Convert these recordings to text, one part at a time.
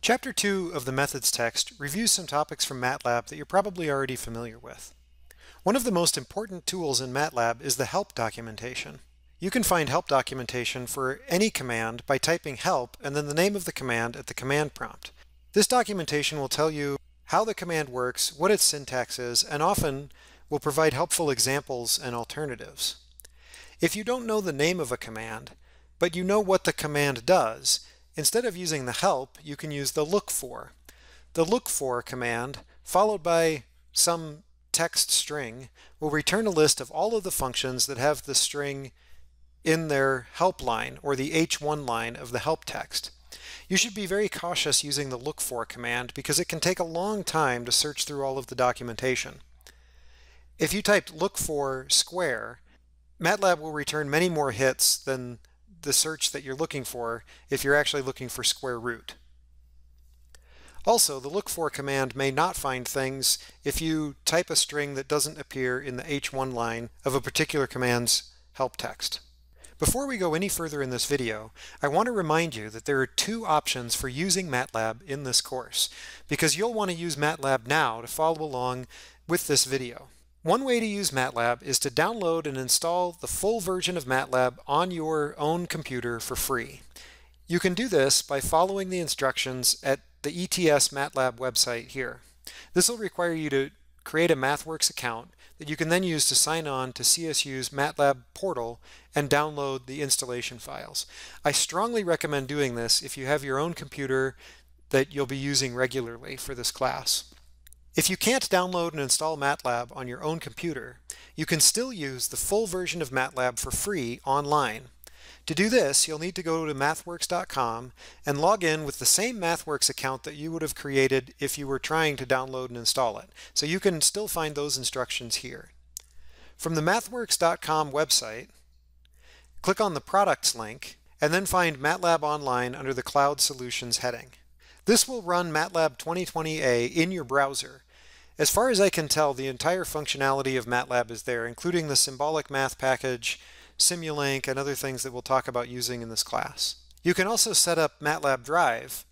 Chapter 2 of the methods text reviews some topics from MATLAB that you're probably already familiar with. One of the most important tools in MATLAB is the help documentation. You can find help documentation for any command by typing help and then the name of the command at the command prompt. This documentation will tell you how the command works, what its syntax is, and often will provide helpful examples and alternatives. If you don't know the name of a command, but you know what the command does, Instead of using the help, you can use the look for. The look for command, followed by some text string, will return a list of all of the functions that have the string in their help line or the h1 line of the help text. You should be very cautious using the look for command because it can take a long time to search through all of the documentation. If you typed look for square, MATLAB will return many more hits than the search that you're looking for if you're actually looking for square root. Also, the look for command may not find things if you type a string that doesn't appear in the h1 line of a particular command's help text. Before we go any further in this video, I want to remind you that there are two options for using MATLAB in this course, because you'll want to use MATLAB now to follow along with this video. One way to use MATLAB is to download and install the full version of MATLAB on your own computer for free. You can do this by following the instructions at the ETS MATLAB website here. This will require you to create a MathWorks account that you can then use to sign on to CSU's MATLAB portal and download the installation files. I strongly recommend doing this if you have your own computer that you'll be using regularly for this class. If you can't download and install MATLAB on your own computer, you can still use the full version of MATLAB for free online. To do this, you'll need to go to MathWorks.com and log in with the same MathWorks account that you would have created if you were trying to download and install it, so you can still find those instructions here. From the MathWorks.com website, click on the Products link, and then find MATLAB Online under the Cloud Solutions heading. This will run MATLAB 2020A in your browser, as far as I can tell, the entire functionality of MATLAB is there, including the symbolic math package, Simulink, and other things that we'll talk about using in this class. You can also set up MATLAB Drive,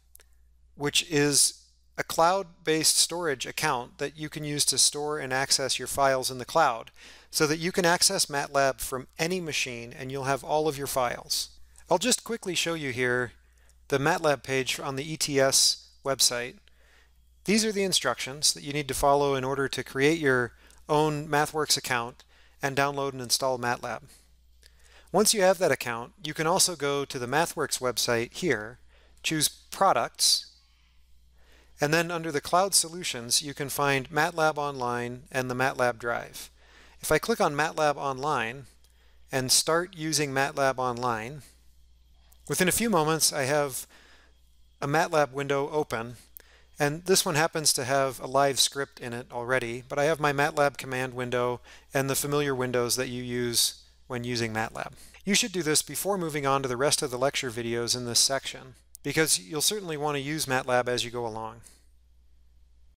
which is a cloud-based storage account that you can use to store and access your files in the cloud so that you can access MATLAB from any machine and you'll have all of your files. I'll just quickly show you here the MATLAB page on the ETS website these are the instructions that you need to follow in order to create your own MathWorks account and download and install MATLAB. Once you have that account, you can also go to the MathWorks website here, choose Products, and then under the Cloud Solutions, you can find MATLAB Online and the MATLAB Drive. If I click on MATLAB Online and start using MATLAB Online, within a few moments I have a MATLAB window open and this one happens to have a live script in it already, but I have my MATLAB command window and the familiar windows that you use when using MATLAB. You should do this before moving on to the rest of the lecture videos in this section, because you'll certainly want to use MATLAB as you go along.